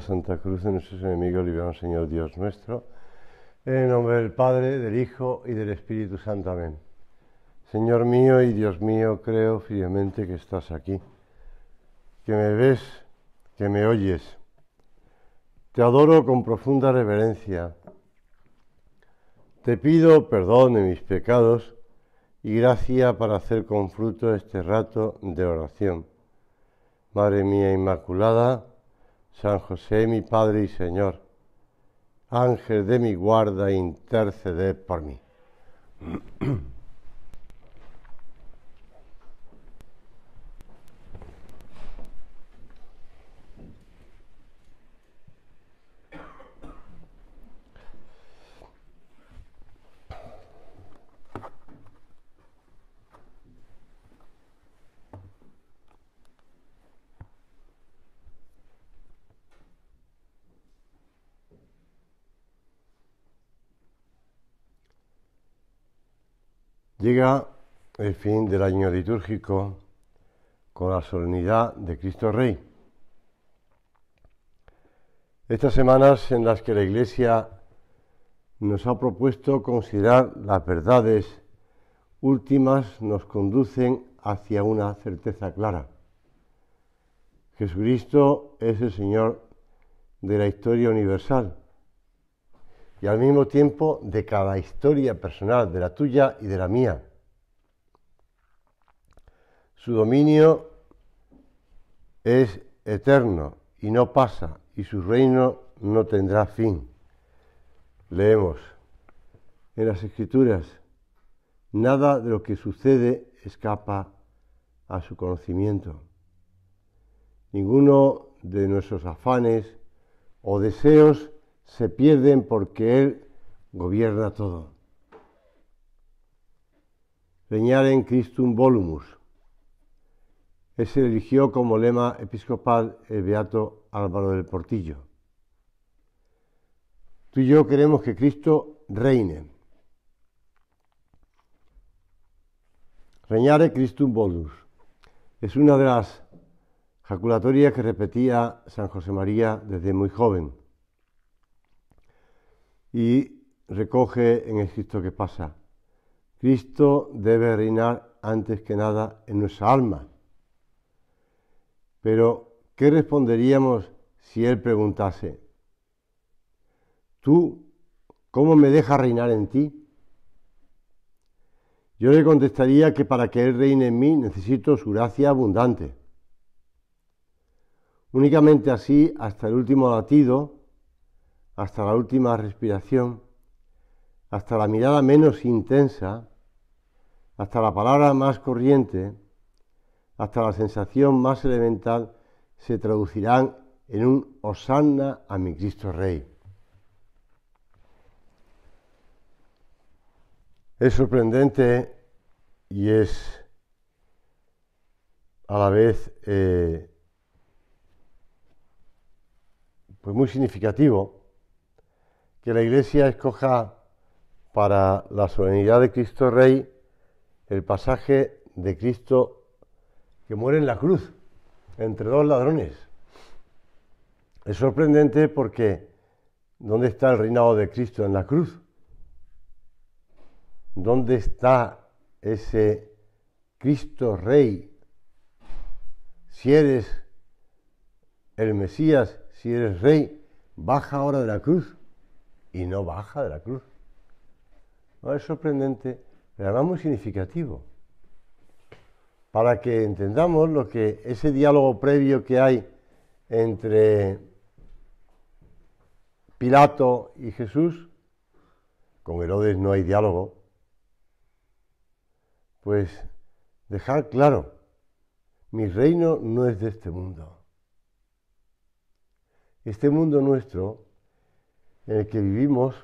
Santa Cruz de nuestros enemigos, liberamos Señor Dios nuestro. En el nombre del Padre, del Hijo y del Espíritu Santo. Amén. Señor mío y Dios mío, creo firmemente que estás aquí, que me ves, que me oyes. Te adoro con profunda reverencia. Te pido perdón de mis pecados y gracia para hacer con fruto este rato de oración. Madre mía Inmaculada, San José, mi Padre y Señor, Ángel de mi guarda, intercede por mí. Llega el fin del año litúrgico con la solemnidad de Cristo Rey. Estas semanas en las que la Iglesia nos ha propuesto considerar las verdades últimas nos conducen hacia una certeza clara. Jesucristo es el Señor de la historia universal y al mismo tiempo de cada historia personal, de la tuya y de la mía. Su dominio es eterno y no pasa, y su reino no tendrá fin. Leemos en las escrituras, nada de lo que sucede escapa a su conocimiento. Ninguno de nuestros afanes o deseos se pierden porque Él gobierna todo. Reñar en Christum Volumus. se eligió como lema episcopal el beato Álvaro del Portillo. Tú y yo queremos que Cristo reine. Reñare Christum Volumus. Es una de las jaculatorias que repetía San José María desde muy joven y recoge en el Cristo que pasa. Cristo debe reinar antes que nada en nuestra alma. Pero, ¿qué responderíamos si Él preguntase, ¿tú cómo me dejas reinar en ti? Yo le contestaría que para que Él reine en mí necesito su gracia abundante. Únicamente así, hasta el último latido, hasta la última respiración, hasta la mirada menos intensa, hasta la palabra más corriente, hasta la sensación más elemental, se traducirán en un Osanna a mi Cristo Rey. Es sorprendente y es a la vez eh, pues muy significativo que la Iglesia escoja para la solemnidad de Cristo Rey el pasaje de Cristo que muere en la cruz entre dos ladrones. Es sorprendente porque ¿dónde está el reinado de Cristo en la cruz? ¿Dónde está ese Cristo Rey? Si eres el Mesías, si eres rey, baja ahora de la cruz y no baja de la cruz. No, es sorprendente, pero además muy significativo. Para que entendamos lo que ese diálogo previo que hay entre Pilato y Jesús, con Herodes no hay diálogo, pues dejar claro, mi reino no es de este mundo. Este mundo nuestro en el que vivimos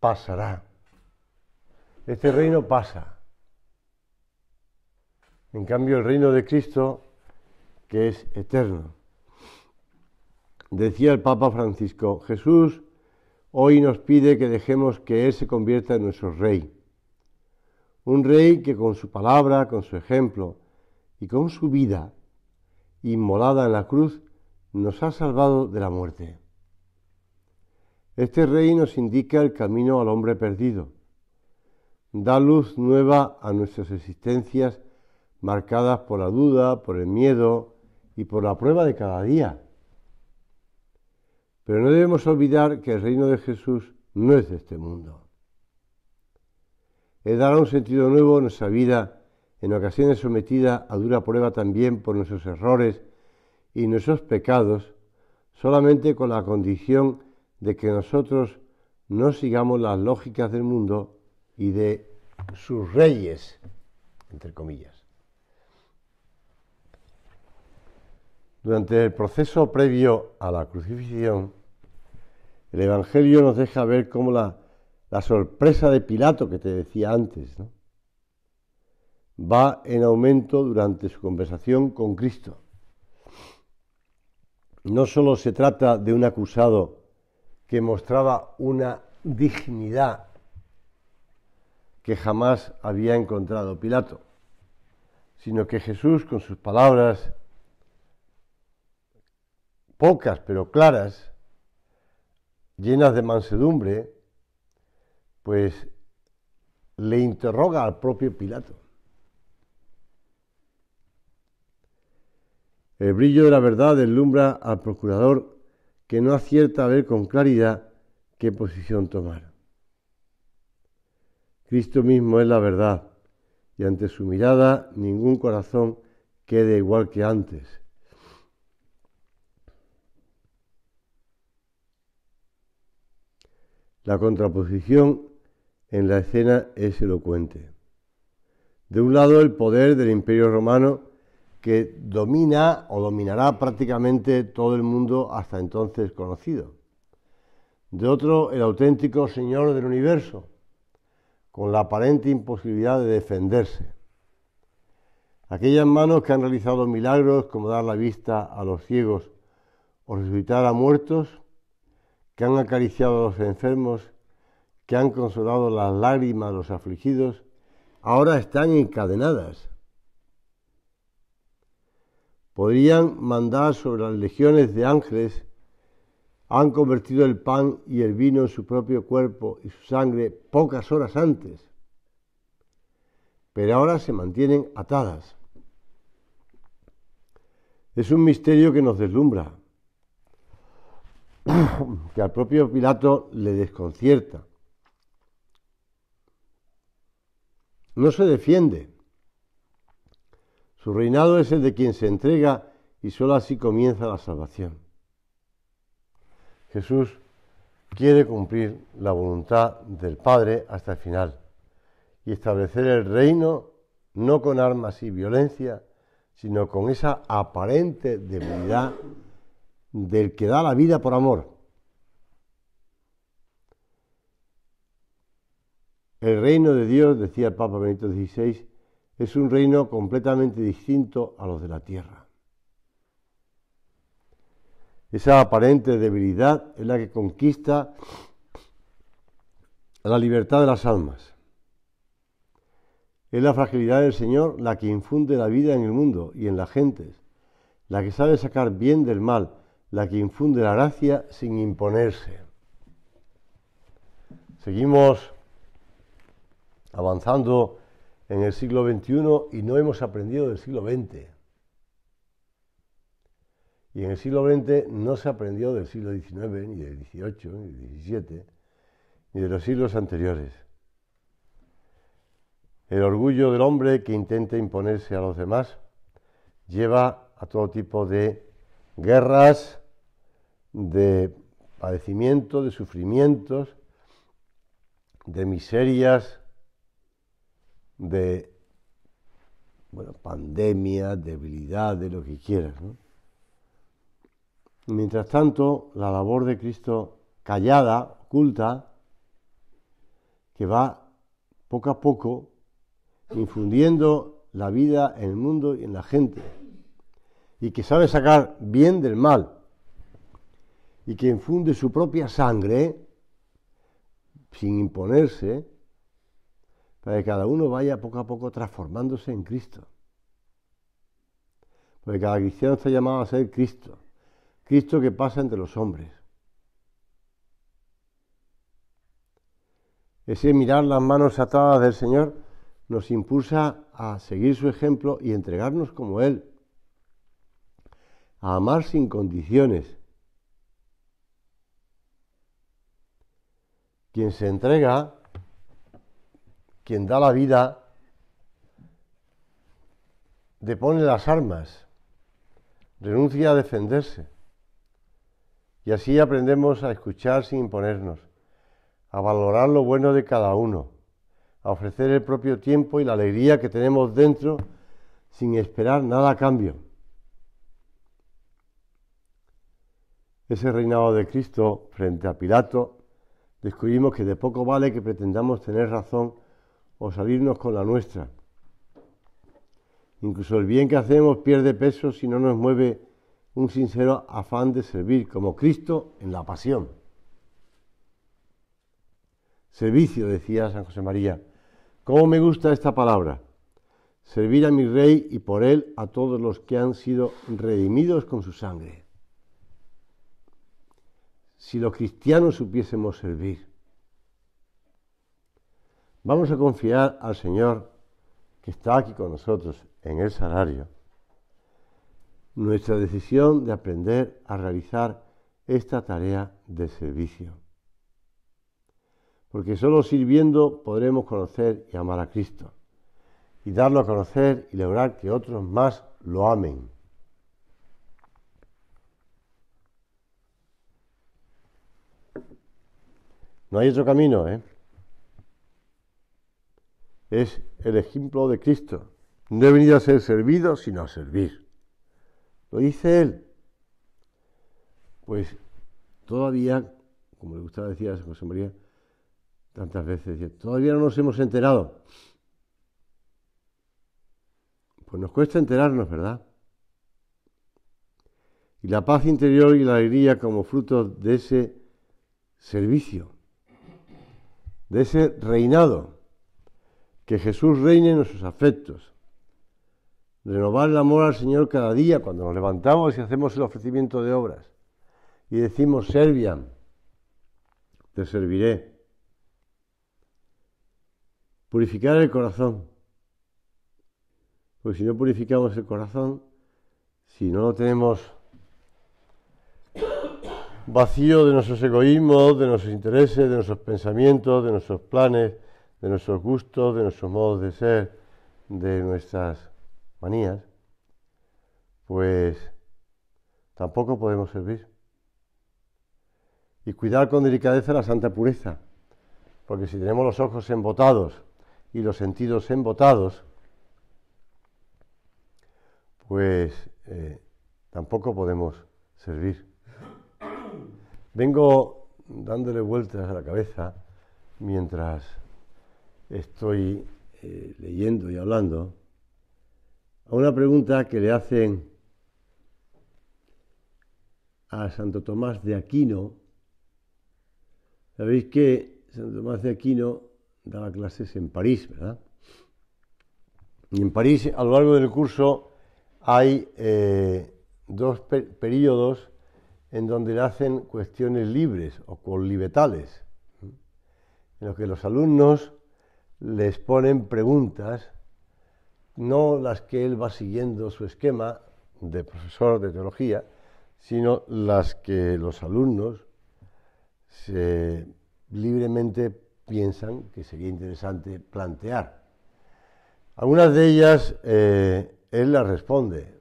pasará. Este reino pasa. En cambio, el reino de Cristo, que es eterno. Decía el Papa Francisco, Jesús hoy nos pide que dejemos que Él se convierta en nuestro rey. Un rey que con su palabra, con su ejemplo y con su vida inmolada en la cruz, nos ha salvado de la muerte. Este rey nos indica el camino al hombre perdido. Da luz nueva a nuestras existencias marcadas por la duda, por el miedo y por la prueba de cada día. Pero no debemos olvidar que el reino de Jesús no es de este mundo. Él dará un sentido nuevo a nuestra vida, en ocasiones sometida a dura prueba también por nuestros errores y nuestros pecados, solamente con la condición de que nosotros no sigamos las lógicas del mundo y de sus reyes, entre comillas. Durante el proceso previo a la crucifixión, el Evangelio nos deja ver cómo la, sorpresa de Pilato, que te decía antes, va en aumento durante su conversación con Cristo. No solo se trata de un acusado que mostraba una dignidad que jamás había encontrado Pilato, sino que Jesús con sus palabras pocas pero claras, llenas de mansedumbre, pues le interroga al propio Pilato. El brillo de la verdad deslumbra al procurador que no acierta a ver con claridad qué posición tomar. Cristo mismo es la verdad y ante su mirada ningún corazón quede igual que antes. La contraposición en la escena es elocuente. De un lado el poder del imperio romano que domina o dominará prácticamente todo el mundo hasta entonces conocido. De otro, el auténtico Señor del universo, con la aparente imposibilidad de defenderse. Aquellas manos que han realizado milagros como dar la vista a los ciegos o resucitar a muertos, que han acariciado a los enfermos, que han consolado las lágrimas de los afligidos, ahora están encadenadas podrían mandar sobre las legiones de ángeles, han convertido el pan y el vino en su propio cuerpo y su sangre pocas horas antes, pero ahora se mantienen atadas. Es un misterio que nos deslumbra, que al propio Pilato le desconcierta. No se defiende su reinado es el de quien se entrega y sólo así comienza la salvación. Jesús quiere cumplir la voluntad del Padre hasta el final y establecer el reino no con armas y violencia, sino con esa aparente debilidad del que da la vida por amor. El reino de Dios, decía el Papa Benito XVI, es un reino completamente distinto a los de la tierra. Esa aparente debilidad es la que conquista la libertad de las almas. Es la fragilidad del Señor la que infunde la vida en el mundo y en las gentes, la que sabe sacar bien del mal, la que infunde la gracia sin imponerse. Seguimos avanzando en el siglo XXI y no hemos aprendido del siglo XX. Y en el siglo XX no se aprendió del siglo XIX, ni del XVIII, ni del XVII, ni de los siglos anteriores. El orgullo del hombre que intenta imponerse a los demás lleva a todo tipo de guerras, de padecimiento, de sufrimientos, de miserias, de bueno, pandemia, debilidad, de lo que quieras. Mientras tanto, la labor de Cristo callada, oculta, que va poco a poco infundiendo la vida en el mundo y en la gente, y que sabe sacar bien del mal, y que infunde su propia sangre sin imponerse, para que cada uno vaya poco a poco transformándose en Cristo. Porque cada cristiano está llamado a ser Cristo, Cristo que pasa entre los hombres. Ese mirar las manos atadas del Señor nos impulsa a seguir su ejemplo y entregarnos como Él, a amar sin condiciones. Quien se entrega quien da la vida, depone las armas, renuncia a defenderse. Y así aprendemos a escuchar sin imponernos, a valorar lo bueno de cada uno, a ofrecer el propio tiempo y la alegría que tenemos dentro sin esperar nada a cambio. Ese reinado de Cristo frente a Pilato, descubrimos que de poco vale que pretendamos tener razón o salirnos con la nuestra. Incluso el bien que hacemos pierde peso si no nos mueve un sincero afán de servir como Cristo en la pasión. Servicio, decía San José María. ¿Cómo me gusta esta palabra? Servir a mi rey y por él a todos los que han sido redimidos con su sangre. Si los cristianos supiésemos servir, Vamos a confiar al Señor que está aquí con nosotros en el salario. Nuestra decisión de aprender a realizar esta tarea de servicio. Porque solo sirviendo podremos conocer y amar a Cristo. Y darlo a conocer y lograr que otros más lo amen. No hay otro camino, ¿eh? es el ejemplo de Cristo. No he venido a ser servido, sino a servir. Lo dice él. Pues todavía, como le gustaba decir a José María tantas veces, todavía no nos hemos enterado. Pues nos cuesta enterarnos, ¿verdad? Y la paz interior y la alegría como fruto de ese servicio, de ese reinado que Jesús reine en nuestros afectos. Renovar el amor al Señor cada día cuando nos levantamos y hacemos el ofrecimiento de obras. Y decimos, serviam te serviré. Purificar el corazón. Porque si no purificamos el corazón, si no lo tenemos vacío de nuestros egoísmos, de nuestros intereses, de nuestros pensamientos, de nuestros planes, de nuestros gustos, de nuestros modos de ser, de nuestras manías, pues tampoco podemos servir. Y cuidar con delicadeza la santa pureza, porque si tenemos los ojos embotados y los sentidos embotados, pues eh, tampoco podemos servir. Vengo dándole vueltas a la cabeza mientras estoy eh, leyendo y hablando, a una pregunta que le hacen a Santo Tomás de Aquino. Sabéis que Santo Tomás de Aquino daba clases en París, ¿verdad? Y en París, a lo largo del curso, hay eh, dos periodos en donde le hacen cuestiones libres o colibetales, en los que los alumnos les ponen preguntas, no las que él va siguiendo su esquema de profesor de teología, sino las que los alumnos libremente piensan que sería interesante plantear. Algunas de ellas eh, él las responde,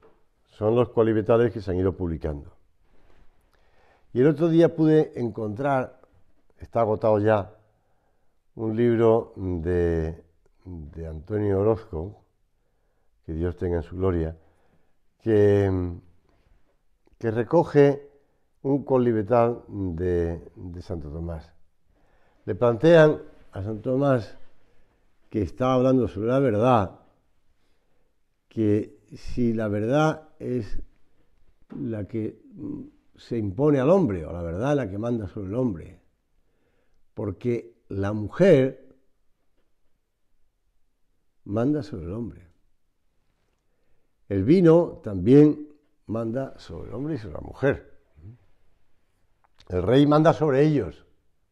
son los cualivetales que se han ido publicando. Y el otro día pude encontrar, está agotado ya, un libro de, de Antonio Orozco, que Dios tenga en su gloria, que, que recoge un colibetal de, de Santo Tomás. Le plantean a Santo Tomás que está hablando sobre la verdad, que si la verdad es la que se impone al hombre, o la verdad es la que manda sobre el hombre, porque la mujer manda sobre el hombre. El vino también manda sobre el hombre y sobre la mujer. El rey manda sobre ellos.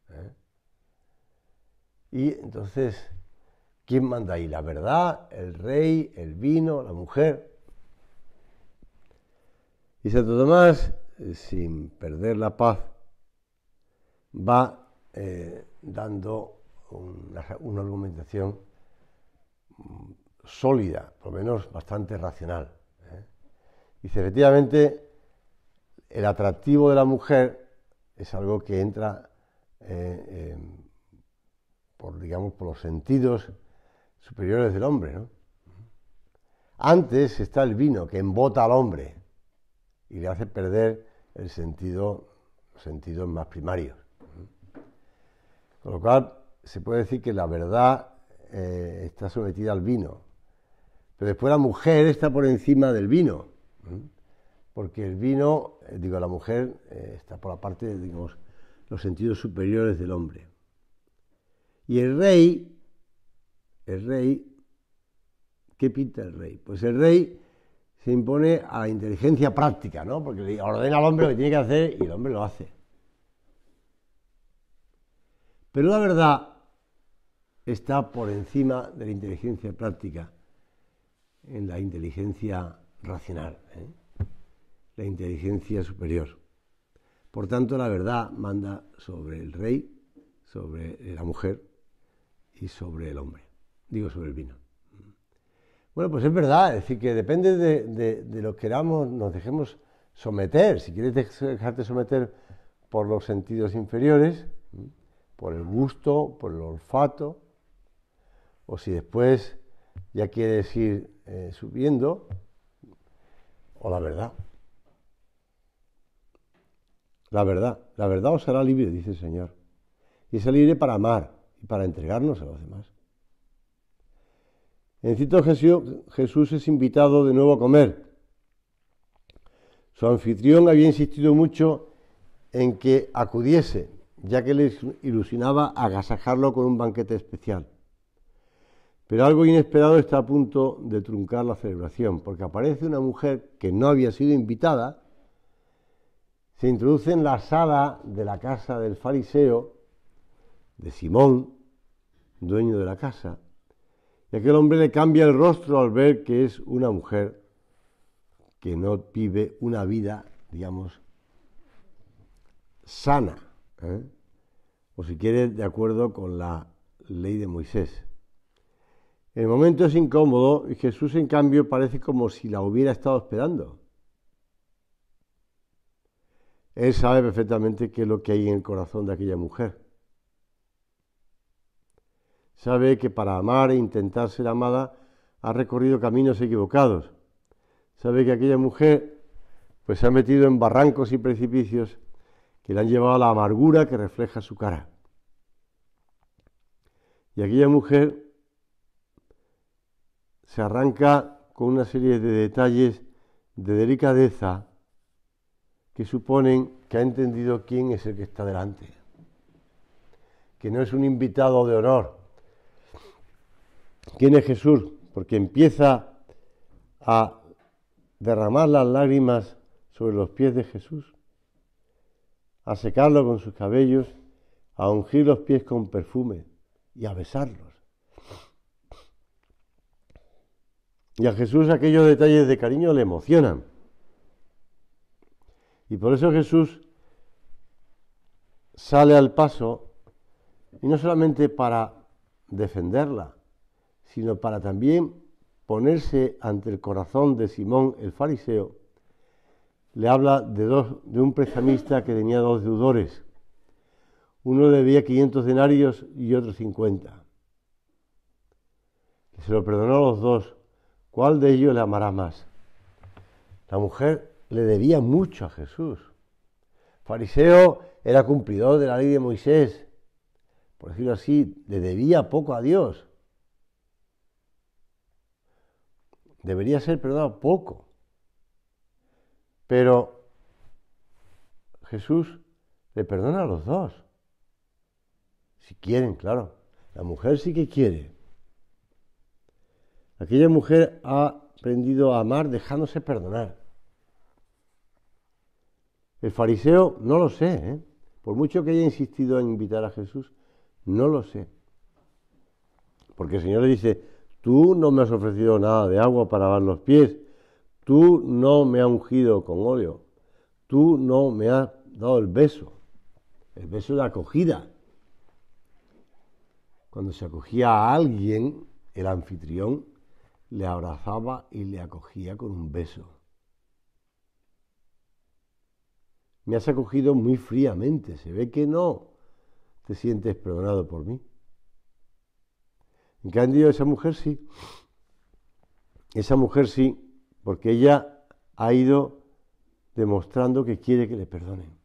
¿eh? Y entonces, ¿quién manda ahí? ¿La verdad? ¿El rey? ¿El vino? ¿La mujer? Y Santo Tomás, eh, sin perder la paz, va eh, dando una, argumentación mm, sólida, por lo menos bastante racional. Y, ¿eh? Dice, efectivamente, el atractivo de la mujer es algo que entra eh, por, digamos, por los sentidos superiores del hombre, Antes está el vino que embota al hombre y le hace perder el sentido, los sentidos más primarios. Con lo cual, se puede decir que la verdad eh, está sometida al vino. Pero después la mujer está por encima del vino, porque el vino, eh, digo, la mujer eh, está por la parte, digamos, los sentidos superiores del hombre. Y el rey, el rey, ¿qué pinta el rey? Pues el rey se impone a la inteligencia práctica, ¿no? Porque le ordena al hombre lo que tiene que hacer y el hombre lo hace. Pero la verdad está por encima de la inteligencia práctica, en la inteligencia racional, ¿eh? la inteligencia superior. Por tanto, la verdad manda sobre el rey, sobre la mujer y sobre el hombre. Digo, sobre el vino. Bueno, pues es verdad, es decir, que depende de, lo que queramos, nos dejemos someter. Si quieres dejarte someter por los sentidos inferiores, por el gusto, por el olfato, o si después ya quieres ir eh, subiendo, o la verdad. La verdad, la verdad os hará libre, dice el Señor. Y es libre para amar y para entregarnos a los demás. En cito Jesús, Jesús es invitado de nuevo a comer. Su anfitrión había insistido mucho en que acudiese, ya que les ilusionaba agasajarlo con un banquete especial. Pero algo inesperado está a punto de truncar la celebración, porque aparece una mujer que no había sido invitada, se introduce en la sala de la casa del fariseo, de Simón, dueño de la casa, y aquel hombre le cambia el rostro al ver que es una mujer que no vive una vida, digamos, sana. ¿eh? o si quiere, de acuerdo con la ley de Moisés. El momento es incómodo y Jesús, en cambio, parece como si la hubiera estado esperando. Él sabe perfectamente qué es lo que hay en el corazón de aquella mujer. Sabe que para amar e intentar ser amada ha recorrido caminos equivocados. Sabe que aquella mujer pues se ha metido en barrancos y precipicios que le han llevado la amargura que refleja su cara. Y aquella mujer se arranca con una serie de detalles de delicadeza que suponen que ha entendido quién es el que está delante, que no es un invitado de honor. ¿Quién es Jesús? Porque empieza a derramar las lágrimas sobre los pies de Jesús a secarlo con sus cabellos, a ungir los pies con perfume y a besarlos. Y a Jesús aquellos detalles de cariño le emocionan. Y por eso Jesús sale al paso y no solamente para defenderla, sino para también ponerse ante el corazón de Simón el fariseo le habla de, dos, de un prestamista que tenía dos deudores. Uno le debía 500 denarios y otro 50. Se lo perdonó a los dos. ¿Cuál de ellos le amará más? La mujer le debía mucho a Jesús. fariseo era cumplidor de la ley de Moisés. Por decirlo así, le debía poco a Dios. Debería ser perdonado poco. Pero Jesús le perdona a los dos. Si quieren, claro. La mujer sí que quiere. Aquella mujer ha aprendido a amar dejándose perdonar. El fariseo, no lo sé, ¿eh? por mucho que haya insistido en invitar a Jesús, no lo sé. Porque el Señor le dice, tú no me has ofrecido nada de agua para lavar los pies, tú no me has ungido con óleo, tú no me has dado el beso, el beso de acogida. Cuando se acogía a alguien, el anfitrión le abrazaba y le acogía con un beso. Me has acogido muy fríamente, se ve que no te sientes perdonado por mí. En cambio, esa mujer sí. Esa mujer sí porque ella ha ido demostrando que quiere que le perdonen.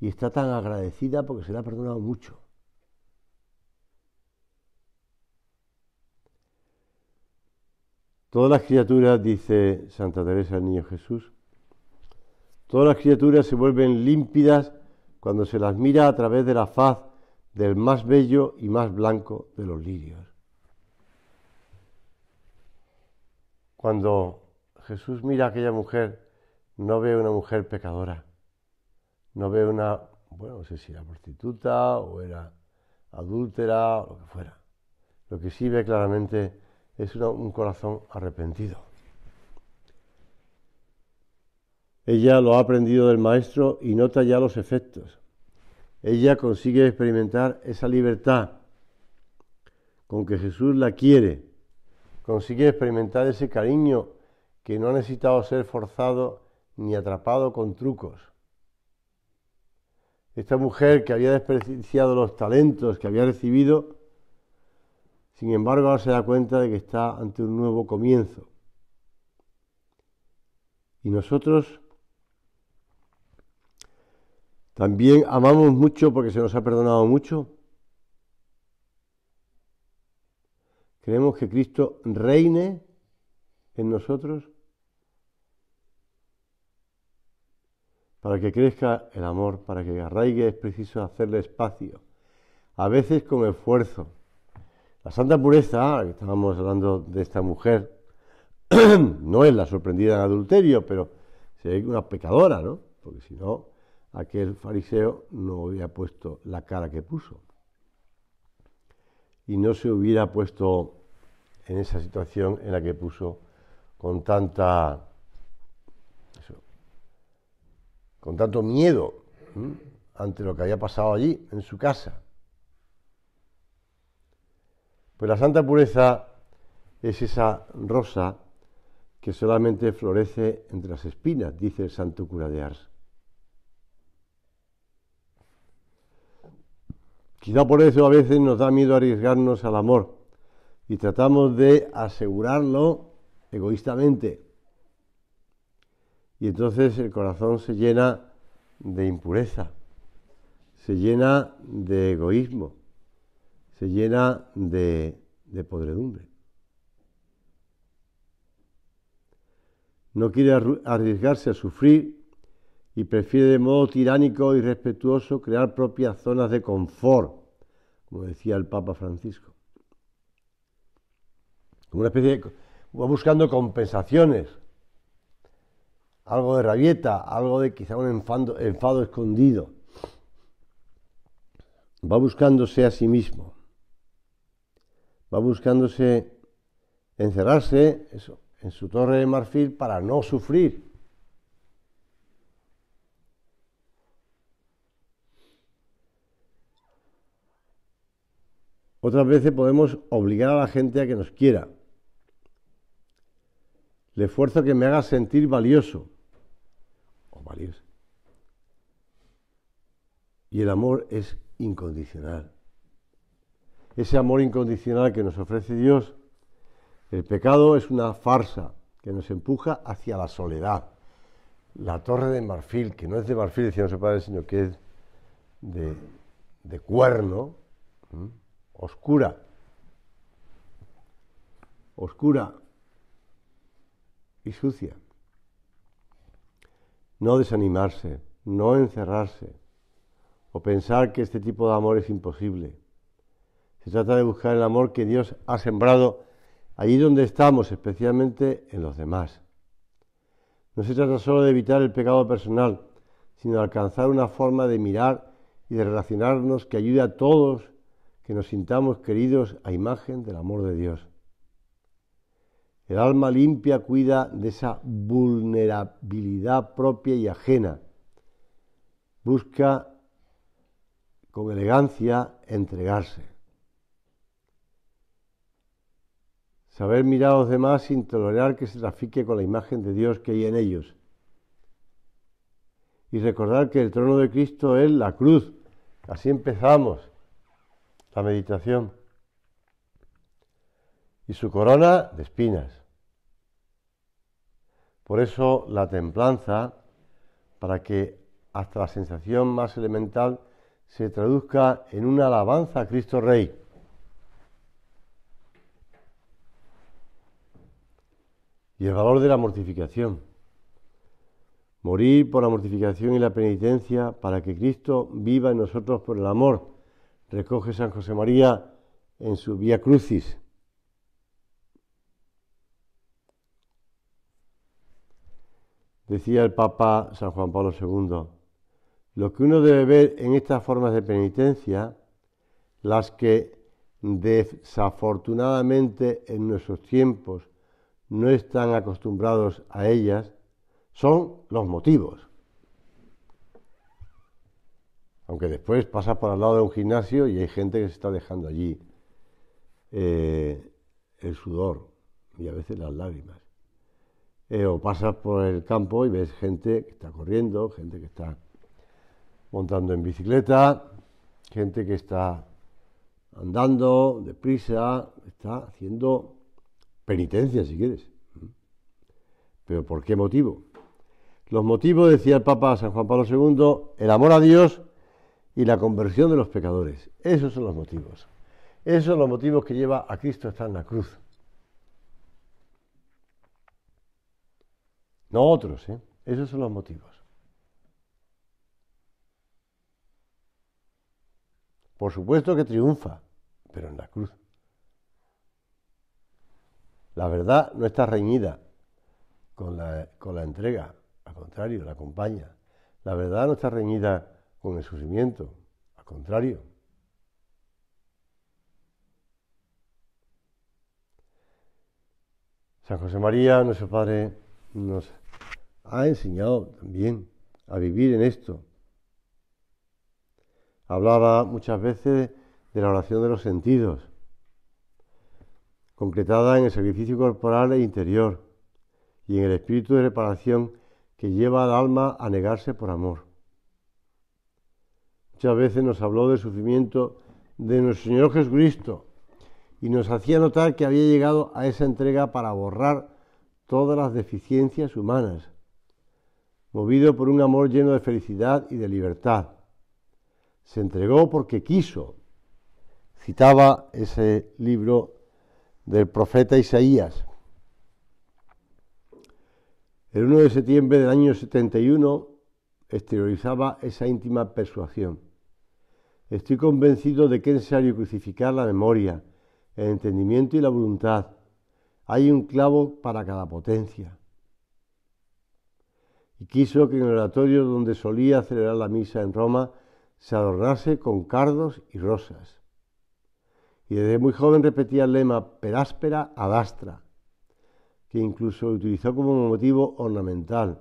Y está tan agradecida porque se le ha perdonado mucho. Todas las criaturas, dice Santa Teresa al Niño Jesús, todas las criaturas se vuelven límpidas cuando se las mira a través de la faz del más bello y más blanco de los lirios. Cuando Jesús mira a aquella mujer, no ve una mujer pecadora, no ve una, bueno, no sé si era prostituta o era adúltera o lo que fuera. Lo que sí ve claramente es un corazón arrepentido. Ella lo ha aprendido del maestro y nota ya los efectos. Ella consigue experimentar esa libertad con que Jesús la quiere. Consigue experimentar ese cariño que no ha necesitado ser forzado ni atrapado con trucos. Esta mujer que había despreciado los talentos que había recibido, sin embargo ahora se da cuenta de que está ante un nuevo comienzo. Y nosotros también amamos mucho porque se nos ha perdonado mucho. Creemos que Cristo reine en nosotros. Para que crezca el amor, para que arraigue, es preciso hacerle espacio, a veces con esfuerzo. La santa pureza, que estábamos hablando de esta mujer, no es la sorprendida en adulterio, pero es una pecadora, ¿no? Porque si no, aquel fariseo no hubiera puesto la cara que puso. Y no se hubiera puesto en esa situación en la que puso con tanta con tanto miedo ante lo que había pasado allí, en su casa. Pues la santa pureza es esa rosa que solamente florece entre las espinas, dice el santo cura de Ars. Quizá por eso a veces nos da miedo arriesgarnos al amor y tratamos de asegurarlo egoístamente, y entonces el corazón se llena de impureza, se llena de egoísmo, se llena de, podredumbre. No quiere arriesgarse a sufrir y prefiere de modo tiránico y respetuoso crear propias zonas de confort, como decía el Papa Francisco. una especie de, va buscando compensaciones algo de rabieta, algo de quizá un enfado, escondido. Va buscándose a sí mismo. Va buscándose encerrarse en su torre de marfil para no sufrir. Otras veces podemos obligar a la gente a que nos quiera. Le esfuerzo que me haga sentir valioso. Y el amor es incondicional. Ese amor incondicional que nos ofrece Dios, el pecado es una farsa que nos empuja hacia la soledad. La torre de marfil, que no es de marfil, decía el padre, sino que es de, cuerno, oscura, oscura y sucia. No desanimarse, no encerrarse o pensar que este tipo de amor es imposible. Se trata de buscar el amor que Dios ha sembrado allí donde estamos, especialmente en los demás. No se trata solo de evitar el pecado personal, sino de alcanzar una forma de mirar y de relacionarnos que ayude a todos que nos sintamos queridos a imagen del amor de Dios. El alma limpia cuida de esa vulnerabilidad propia y ajena. Busca con elegancia entregarse. Saber mirar a los demás sin tolerar que se trafique con la imagen de Dios que hay en ellos. Y recordar que el trono de Cristo es la cruz. Así empezamos la meditación y su corona de espinas. Por eso la templanza, para que hasta la sensación más elemental se traduzca en una alabanza a Cristo Rey. Y el valor de la mortificación. Morir por la mortificación y la penitencia para que Cristo viva en nosotros por el amor. Recoge San José María en su Vía Crucis. decía el Papa San Juan Pablo II, lo que uno debe ver en estas formas de penitencia, las que desafortunadamente en nuestros tiempos no están acostumbrados a ellas, son los motivos. Aunque después pasa por al lado de un gimnasio y hay gente que se está dejando allí eh, el sudor y a veces las lágrimas. Eh, o pasas por el campo y ves gente que está corriendo, gente que está montando en bicicleta, gente que está andando deprisa, está haciendo penitencia si quieres. ¿Pero por qué motivo? Los motivos, decía el Papa San Juan Pablo II, el amor a Dios y la conversión de los pecadores. Esos son los motivos. Esos son los motivos que lleva a Cristo a estar en la cruz. No otros, ¿eh? Esos son los motivos. Por supuesto que triunfa, pero en la cruz. La verdad no está reñida con la, con la entrega, al contrario, la acompaña. La verdad no está reñida con el sufrimiento, al contrario. San José María, nuestro Padre, nos ha enseñado también a vivir en esto. Hablaba muchas veces de la oración de los sentidos, concretada en el sacrificio corporal e interior y en el espíritu de reparación que lleva al alma a negarse por amor. Muchas veces nos habló del sufrimiento de nuestro Señor Jesucristo y nos hacía notar que había llegado a esa entrega para borrar todas las deficiencias humanas movido por un amor lleno de felicidad y de libertad. Se entregó porque quiso. Citaba ese libro del profeta Isaías. El 1 de septiembre del año 71 exteriorizaba esa íntima persuasión. Estoy convencido de que es necesario crucificar la memoria, el entendimiento y la voluntad. Hay un clavo para cada potencia y quiso que en el oratorio donde solía celebrar la misa en Roma se adornase con cardos y rosas. Y desde muy joven repetía el lema peráspera adastra que incluso utilizó como motivo ornamental.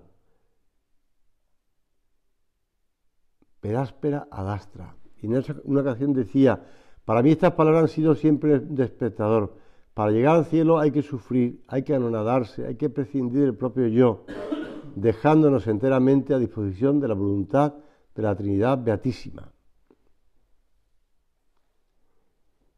Peráspera adastra. Y en una canción decía, para mí estas palabras han sido siempre de espectador. Para llegar al cielo hay que sufrir, hay que anonadarse, hay que prescindir del propio yo, dejándonos enteramente a disposición de la voluntad de la Trinidad Beatísima.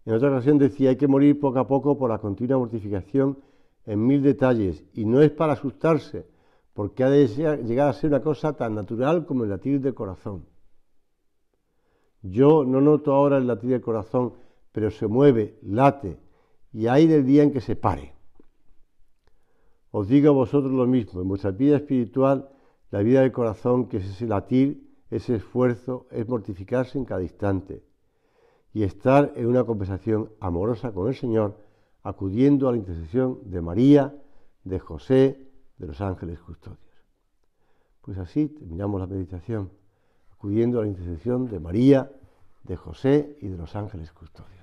En otra ocasión decía, hay que morir poco a poco por la continua mortificación en mil detalles, y no es para asustarse, porque ha de llegar a ser una cosa tan natural como el latir del corazón. Yo no noto ahora el latir del corazón, pero se mueve, late, y hay del día en que se pare. Os digo a vosotros lo mismo, en vuestra vida espiritual, la vida del corazón, que es ese latir, ese esfuerzo, es mortificarse en cada instante y estar en una conversación amorosa con el Señor, acudiendo a la intercesión de María, de José, de los ángeles custodios. Pues así terminamos la meditación, acudiendo a la intercesión de María, de José y de los ángeles custodios.